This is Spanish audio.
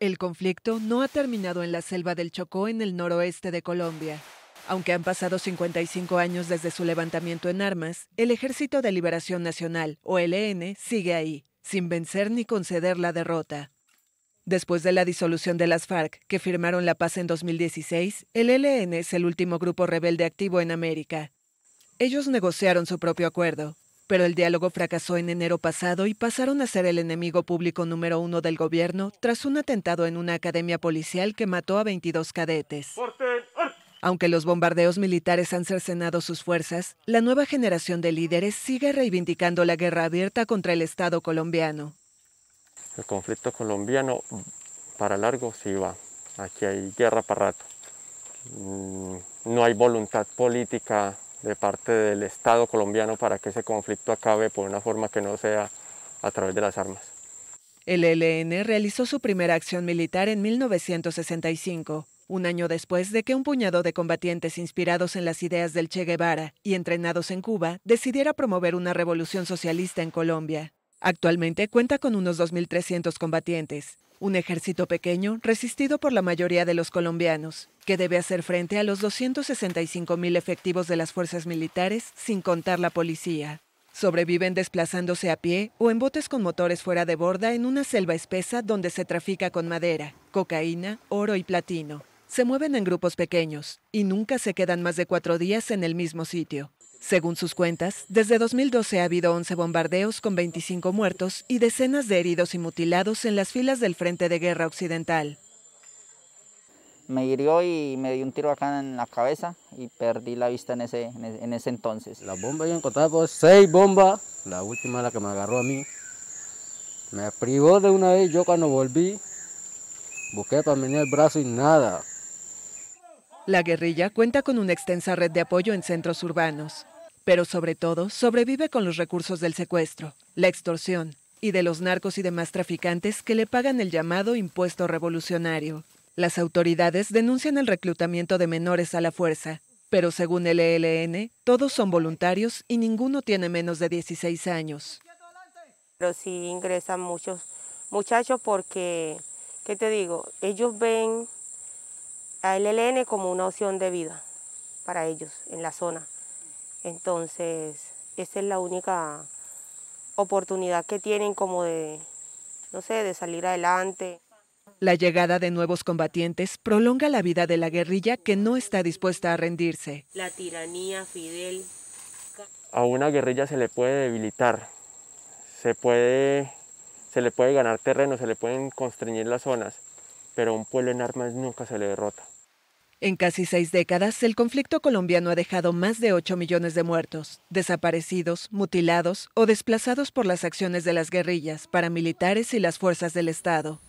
El conflicto no ha terminado en la selva del Chocó en el noroeste de Colombia. Aunque han pasado 55 años desde su levantamiento en armas, el Ejército de Liberación Nacional, o ELN, sigue ahí, sin vencer ni conceder la derrota. Después de la disolución de las FARC, que firmaron la paz en 2016, el ELN es el último grupo rebelde activo en América. Ellos negociaron su propio acuerdo, pero el diálogo fracasó en enero pasado y pasaron a ser el enemigo público número uno del gobierno tras un atentado en una academia policial que mató a 22 cadetes. Aunque los bombardeos militares han cercenado sus fuerzas, la nueva generación de líderes sigue reivindicando la guerra abierta contra el Estado colombiano. El conflicto colombiano para largo sí va. Aquí hay guerra para rato. Mm, no hay voluntad política de parte del Estado colombiano para que ese conflicto acabe por una forma que no sea a través de las armas. El ELN realizó su primera acción militar en 1965, un año después de que un puñado de combatientes inspirados en las ideas del Che Guevara y entrenados en Cuba decidiera promover una revolución socialista en Colombia. Actualmente cuenta con unos 2.300 combatientes, un ejército pequeño resistido por la mayoría de los colombianos, que debe hacer frente a los 265.000 efectivos de las fuerzas militares, sin contar la policía. Sobreviven desplazándose a pie o en botes con motores fuera de borda en una selva espesa donde se trafica con madera, cocaína, oro y platino. Se mueven en grupos pequeños y nunca se quedan más de cuatro días en el mismo sitio. Según sus cuentas, desde 2012 ha habido 11 bombardeos con 25 muertos y decenas de heridos y mutilados en las filas del Frente de Guerra Occidental. Me hirió y me dio un tiro acá en la cabeza y perdí la vista en ese, en ese entonces. La bomba yo encontraba pues, seis bombas, la última la que me agarró a mí. Me privó de una vez, yo cuando volví, busqué para venir el brazo y nada. La guerrilla cuenta con una extensa red de apoyo en centros urbanos, pero sobre todo sobrevive con los recursos del secuestro, la extorsión y de los narcos y demás traficantes que le pagan el llamado impuesto revolucionario. Las autoridades denuncian el reclutamiento de menores a la fuerza, pero según el ELN, todos son voluntarios y ninguno tiene menos de 16 años. Pero sí ingresan muchos muchachos porque, ¿qué te digo? Ellos ven a LLN como una opción de vida para ellos en la zona. Entonces, esa es la única oportunidad que tienen como de, no sé, de salir adelante. La llegada de nuevos combatientes prolonga la vida de la guerrilla que no está dispuesta a rendirse. La tiranía, Fidel. A una guerrilla se le puede debilitar, se, puede, se le puede ganar terreno, se le pueden constreñir las zonas pero un pueblo en armas nunca se le derrota. En casi seis décadas, el conflicto colombiano ha dejado más de 8 millones de muertos, desaparecidos, mutilados o desplazados por las acciones de las guerrillas, paramilitares y las fuerzas del Estado.